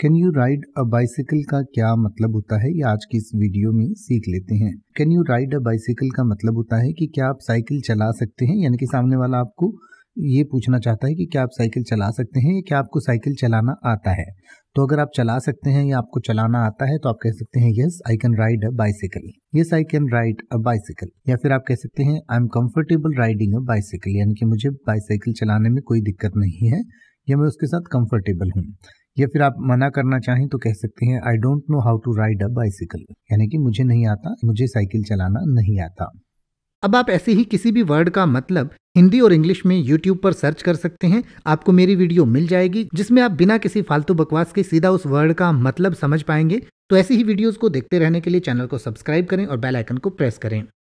can you ride a bicycle का क्या मतलब होता है ये आज की इस वीडियो में सीख लेते हैं can you ride a bicycle का मतलब होता है कि क्या आप साइकिल चला सकते हैं यानी कि सामने वाला आपको ये पूछना चाहता है कि क्या आप साइकिल चला सकते हैं या क्या आपको साइकिल चलाना आता है तो अगर आप चला सकते हैं या आपको चलाना आता है तो आप कह सकते हैं yes I can ride a bicycle yes I can ride a bicycle या फिर आप कह सकते हैं I am comfortable riding a bicycle यानी कि मुझे बाइसाइकिल चलाने में कोई दिक्कत नहीं है या मैं उसके साथ कंफर्टेबल हूँ या फिर आप मना करना चाहें तो कह सकते हैं I don't know how to ride a bicycle यानी कि मुझे नहीं आता मुझे साइकिल चलाना नहीं आता अब आप ऐसे ही किसी भी वर्ड का मतलब हिंदी और इंग्लिश में यूट्यूब पर सर्च कर सकते हैं आपको मेरी वीडियो मिल जाएगी जिसमें आप बिना किसी फालतू बकवास के सीधा उस वर्ड का मतलब समझ पाएंगे तो ऐसी ही वीडियोस को देखते रहने के लिए चैनल को सब्सक्राइब करें और बेल आइकन को प्रेस करें